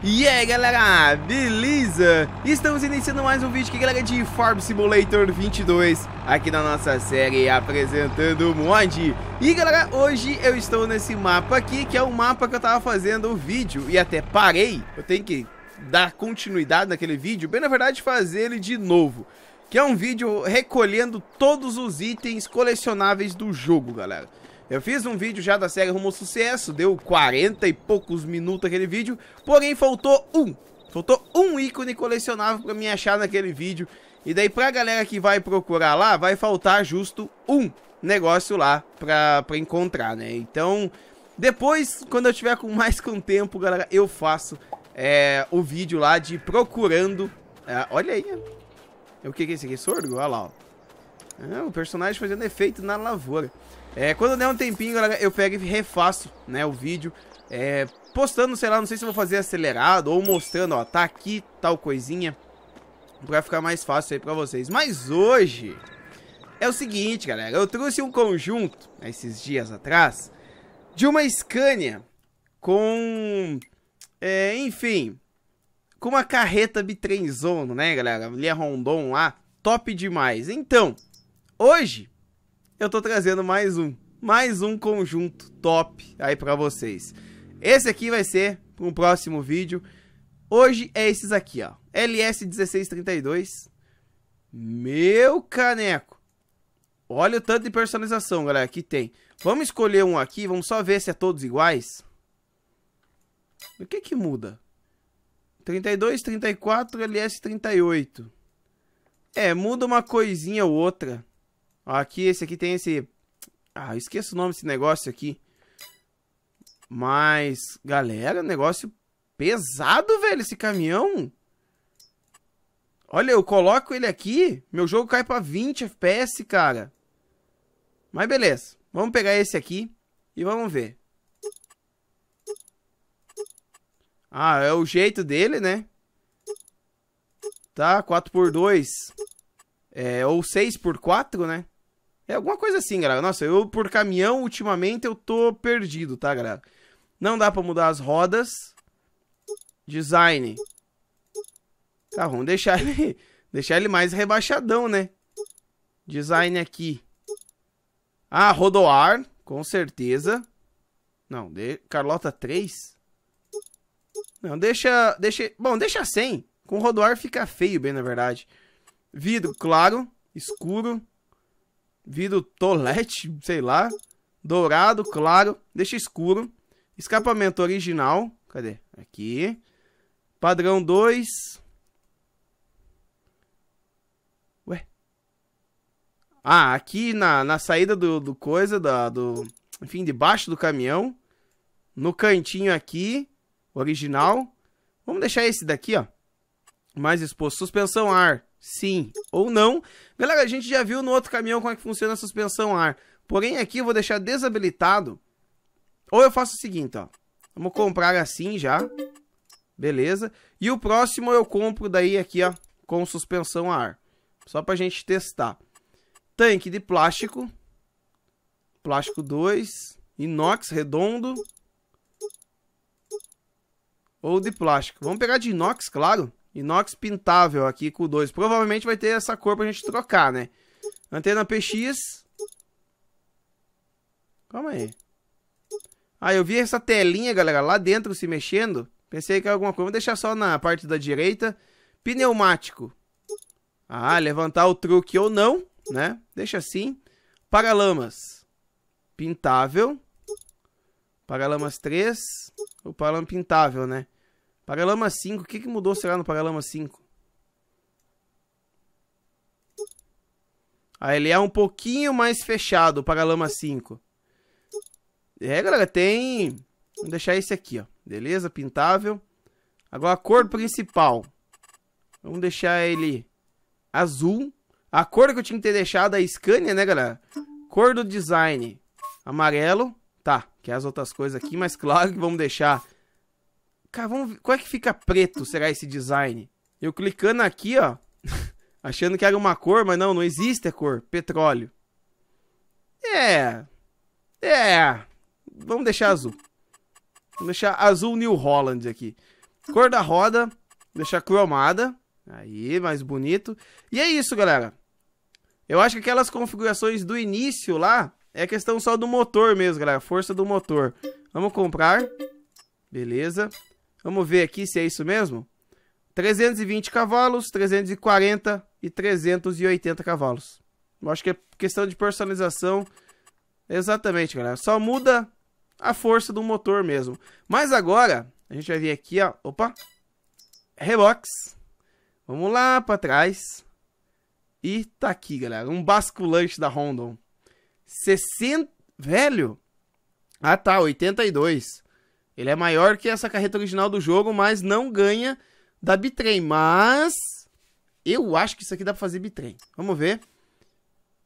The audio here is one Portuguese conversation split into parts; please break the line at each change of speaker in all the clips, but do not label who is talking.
E aí galera, beleza? Estamos iniciando mais um vídeo aqui galera de Farm Simulator 22 Aqui na nossa série apresentando o mod E galera, hoje eu estou nesse mapa aqui Que é o mapa que eu tava fazendo o vídeo E até parei, eu tenho que dar continuidade naquele vídeo Bem na verdade fazer ele de novo Que é um vídeo recolhendo todos os itens colecionáveis do jogo galera eu fiz um vídeo já da série Rumo ao Sucesso, deu 40 e poucos minutos aquele vídeo, porém faltou um. Faltou um ícone colecionável pra me achar naquele vídeo. E daí pra galera que vai procurar lá, vai faltar justo um negócio lá pra, pra encontrar, né? Então, depois, quando eu tiver com mais com tempo, galera, eu faço é, o vídeo lá de procurando... É, olha aí, é, o que, que é isso aqui? Sorgo? Olha lá, ó. É, o personagem fazendo efeito na lavoura. É, quando der um tempinho, eu pego e refaço, né, o vídeo. É, postando, sei lá, não sei se vou fazer acelerado ou mostrando, ó, tá aqui tal coisinha. Pra ficar mais fácil aí pra vocês. Mas hoje é o seguinte, galera. Eu trouxe um conjunto, né, esses dias atrás, de uma Scania com... É, enfim, com uma carreta bitrenzona, né, galera? Ali é Rondon lá, top demais. Então, hoje eu tô trazendo mais um, mais um conjunto top aí para vocês. Esse aqui vai ser um próximo vídeo. Hoje é esses aqui, ó. LS1632. Meu caneco. Olha o tanto de personalização, galera, que tem. Vamos escolher um aqui, vamos só ver se é todos iguais. O que que muda? 32, 34, LS38. É, muda uma coisinha ou outra. Aqui, esse aqui tem esse... Ah, esqueço o nome desse negócio aqui. Mas, galera, negócio pesado, velho, esse caminhão. Olha, eu coloco ele aqui, meu jogo cai pra 20 FPS, cara. Mas beleza, vamos pegar esse aqui e vamos ver. Ah, é o jeito dele, né? Tá, 4x2. É, ou 6x4, né? É alguma coisa assim, galera. Nossa, eu por caminhão, ultimamente, eu tô perdido, tá, galera? Não dá pra mudar as rodas. Design. Tá, vamos deixar ele, deixar ele mais rebaixadão, né? Design aqui. Ah, rodoar, com certeza. Não, de... Carlota 3? Não, deixa, deixa... Bom, deixa 100. Com rodoar fica feio, bem na verdade. Vidro claro, escuro vidro tolete, sei lá, dourado, claro, deixa escuro, escapamento original, cadê? Aqui, padrão 2, ué, ah, aqui na, na saída do, do coisa, da, do, enfim, debaixo do caminhão, no cantinho aqui, original, vamos deixar esse daqui, ó, mais exposto. Suspensão ar, sim ou não. Galera, a gente já viu no outro caminhão como é que funciona a suspensão ar. Porém, aqui eu vou deixar desabilitado. Ou eu faço o seguinte, ó. Vamos comprar assim já. Beleza. E o próximo eu compro daí aqui, ó. Com suspensão ar. Só pra gente testar. Tanque de plástico. Plástico 2. Inox redondo. Ou de plástico. Vamos pegar de inox, claro. Inox pintável aqui com 2. Provavelmente vai ter essa cor pra gente trocar, né? Antena PX. Calma aí. Ah, eu vi essa telinha, galera, lá dentro se mexendo. Pensei que era alguma coisa. Vou deixar só na parte da direita. Pneumático. Ah, levantar o truque ou não, né? Deixa assim. Paralamas. Pintável. Paralamas 3. O paralama é pintável, né? Paralama 5, o que, que mudou, será, no Paralama 5? Ah, ele é um pouquinho mais fechado, o Paralama 5. É, galera, tem... Vamos deixar esse aqui, ó. Beleza, pintável. Agora, a cor principal. Vamos deixar ele azul. A cor que eu tinha que ter deixado é a Scania, né, galera? Cor do design, amarelo. Tá, que é as outras coisas aqui, mas claro que vamos deixar Cara, vamos ver. Como é que fica preto, será, esse design? Eu clicando aqui, ó. achando que era uma cor, mas não, não existe a cor. Petróleo. É. É. Vamos deixar azul. Vamos deixar azul New Holland aqui. Cor da roda. Deixar cromada. Aí, mais bonito. E é isso, galera. Eu acho que aquelas configurações do início lá é questão só do motor mesmo, galera. Força do motor. Vamos comprar. Beleza. Vamos ver aqui se é isso mesmo. 320 cavalos, 340 e 380 cavalos. Eu acho que é questão de personalização. Exatamente, galera. Só muda a força do motor mesmo. Mas agora, a gente vai vir aqui, ó. Opa! Rebox. Vamos lá para trás. E tá aqui, galera. Um basculante da Rondon. 60... Velho! Ah, tá. 82. Ele é maior que essa carreta original do jogo, mas não ganha da bitrem. Mas eu acho que isso aqui dá pra fazer bitrem. Vamos ver.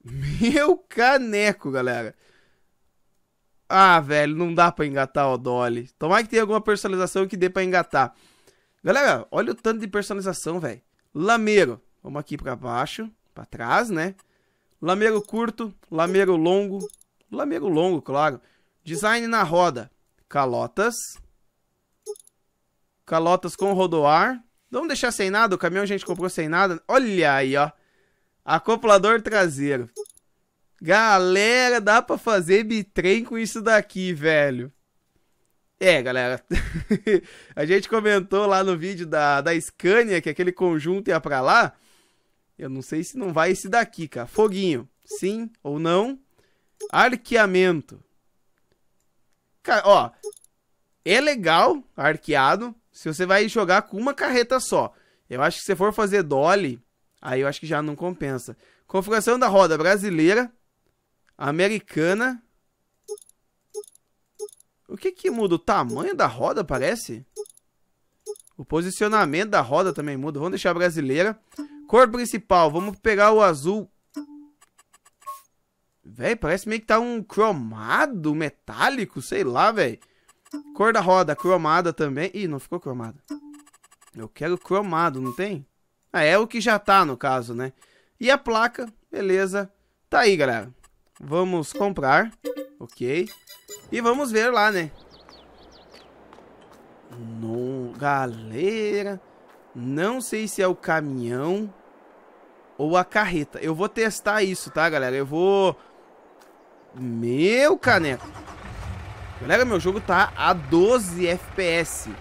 Meu caneco, galera. Ah, velho, não dá pra engatar o Dolly. Tomar que tenha alguma personalização que dê pra engatar. Galera, olha o tanto de personalização, velho. Lameiro. Vamos aqui pra baixo, pra trás, né? Lameiro curto, lameiro longo. Lameiro longo, claro. Design na roda. Calotas. Calotas com rodoar. Vamos deixar sem nada, o caminhão a gente comprou sem nada. Olha aí, ó. Acoplador traseiro. Galera, dá pra fazer bitrem com isso daqui, velho. É, galera. a gente comentou lá no vídeo da, da Scania que aquele conjunto ia pra lá. Eu não sei se não vai esse daqui, cara. Foguinho. Sim ou não? Arqueamento. Cara, ó, é legal arqueado se você vai jogar com uma carreta só. Eu acho que se for fazer dolly, aí eu acho que já não compensa. Configuração da roda brasileira, americana. O que que muda? O tamanho da roda, parece? O posicionamento da roda também muda. Vamos deixar a brasileira. Cor principal, vamos pegar o azul Velho, parece meio que tá um cromado, metálico, sei lá, velho. Cor da roda, cromada também. Ih, não ficou cromada. Eu quero cromado, não tem? Ah, é o que já tá, no caso, né? E a placa, beleza. Tá aí, galera. Vamos comprar, ok. E vamos ver lá, né? Não, galera, não sei se é o caminhão ou a carreta. Eu vou testar isso, tá, galera? Eu vou meu caneco. Galera, meu jogo tá a 12 FPS.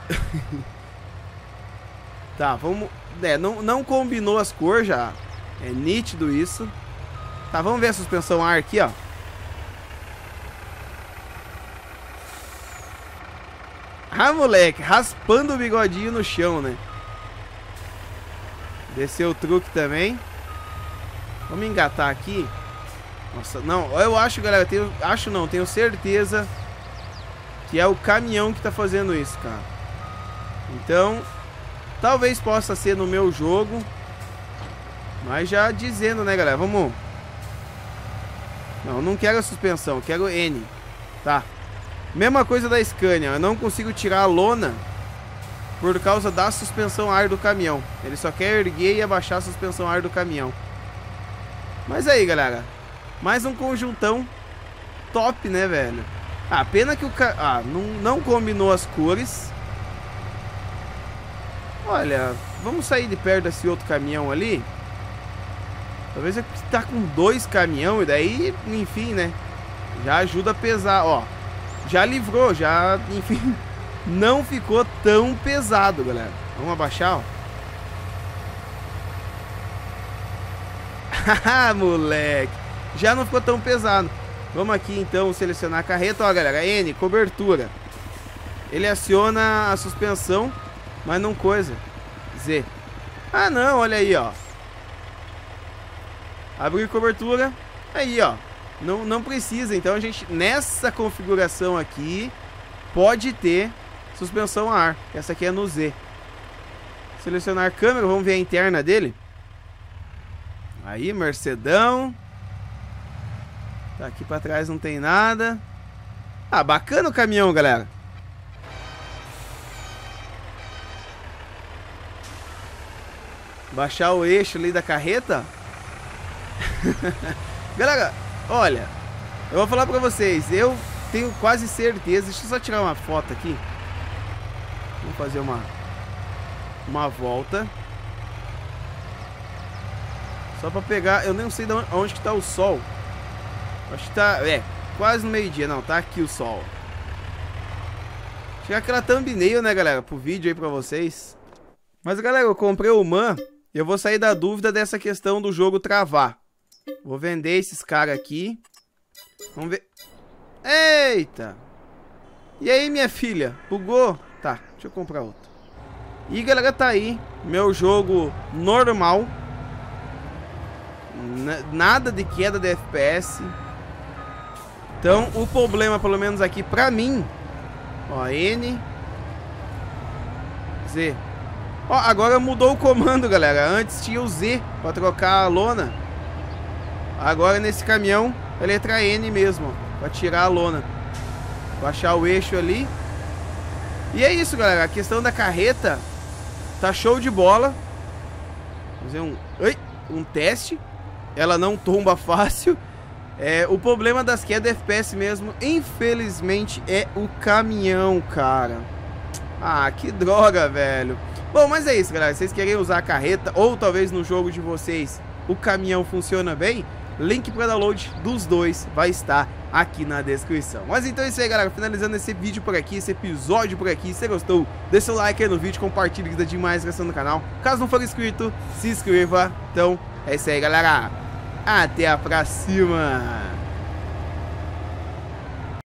tá, vamos... É, não, não combinou as cores já. É nítido isso. Tá, vamos ver a suspensão ar aqui, ó. Ah, moleque, raspando o bigodinho no chão, né? Desceu o truque também. Vamos engatar aqui. Nossa, não, eu acho, galera, tenho, acho não, tenho certeza que é o caminhão que tá fazendo isso, cara. Então, talvez possa ser no meu jogo, mas já dizendo, né, galera, vamos... Não, não quero a suspensão, quero N. Tá. Mesma coisa da Scania, eu não consigo tirar a lona por causa da suspensão ar do caminhão. Ele só quer erguer e abaixar a suspensão ar do caminhão. Mas aí, galera. Mais um conjuntão top, né, velho? Ah, pena que o cara... Ah, não, não combinou as cores. Olha, vamos sair de perto desse outro caminhão ali. Talvez eu tá com dois caminhão e daí, enfim, né? Já ajuda a pesar, ó. Já livrou, já, enfim, não ficou tão pesado, galera. Vamos abaixar, ó. Ah, moleque. Já não ficou tão pesado. Vamos aqui então selecionar a carreta. Ó, galera, N, cobertura. Ele aciona a suspensão, mas não coisa. Z. Ah, não, olha aí, ó. Abrir cobertura. Aí, ó. Não, não precisa. Então a gente, nessa configuração aqui, pode ter suspensão a ar. Essa aqui é no Z. Selecionar câmera, vamos ver a interna dele. Aí, Mercedão. Tá aqui pra trás não tem nada. Ah, bacana o caminhão, galera. Baixar o eixo ali da carreta. galera, olha. Eu vou falar pra vocês. Eu tenho quase certeza. Deixa eu só tirar uma foto aqui. Vamos fazer uma, uma volta. Só pra pegar... Eu nem sei de onde, onde que tá o sol. Acho que tá... É, quase no meio-dia. Não, tá aqui o sol. Tinha é aquela thumbnail, né, galera? Pro vídeo aí pra vocês. Mas, galera, eu comprei o Man. E eu vou sair da dúvida dessa questão do jogo travar. Vou vender esses caras aqui. Vamos ver... Eita! E aí, minha filha? Bugou? Tá, deixa eu comprar outro. E galera, tá aí meu jogo normal Nada de queda de FPS. Então, o problema, pelo menos aqui pra mim... Ó, N... Z. Ó, agora mudou o comando, galera. Antes tinha o Z pra trocar a lona. Agora, nesse caminhão, é letra N mesmo, ó. Pra tirar a lona. Baixar o eixo ali. E é isso, galera. A questão da carreta tá show de bola. Fazer um... Ai! Um teste ela não tomba fácil. É, o problema das quedas é FPS mesmo, infelizmente, é o caminhão, cara. Ah, que droga, velho. Bom, mas é isso, galera. Vocês querem usar a carreta ou talvez no jogo de vocês o caminhão funciona bem? Link para download dos dois vai estar aqui na descrição. Mas então é isso aí, galera. Finalizando esse vídeo por aqui, esse episódio por aqui. Se você gostou, deixa o like aí no vídeo, compartilha que dá demais gostando no canal. Caso não for inscrito, se inscreva. Então é isso aí, galera. Até a próxima!